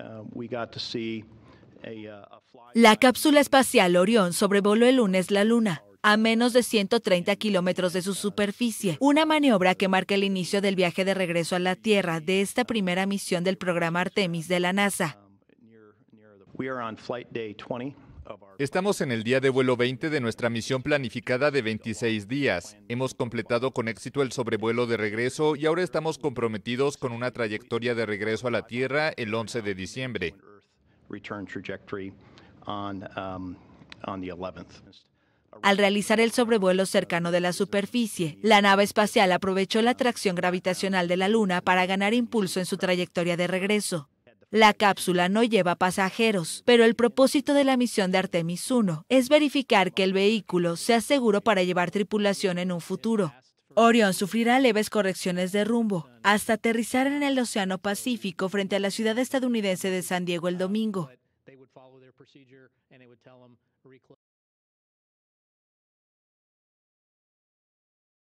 Um, uh, la cápsula espacial Orion sobrevoló el lunes la Luna a menos de 130 kilómetros de su superficie, una maniobra que marca el inicio del viaje de regreso a la Tierra de esta primera misión del programa Artemis de la NASA. Um, Estamos en el día de vuelo 20 de nuestra misión planificada de 26 días. Hemos completado con éxito el sobrevuelo de regreso y ahora estamos comprometidos con una trayectoria de regreso a la Tierra el 11 de diciembre. Um, Al realizar el sobrevuelo cercano de la superficie, la nave espacial aprovechó la atracción gravitacional de la Luna para ganar impulso en su trayectoria de regreso. La cápsula no lleva pasajeros, pero el propósito de la misión de Artemis 1 es verificar que el vehículo sea seguro para llevar tripulación en un futuro. Orión sufrirá leves correcciones de rumbo hasta aterrizar en el Océano Pacífico frente a la ciudad estadounidense de San Diego el domingo.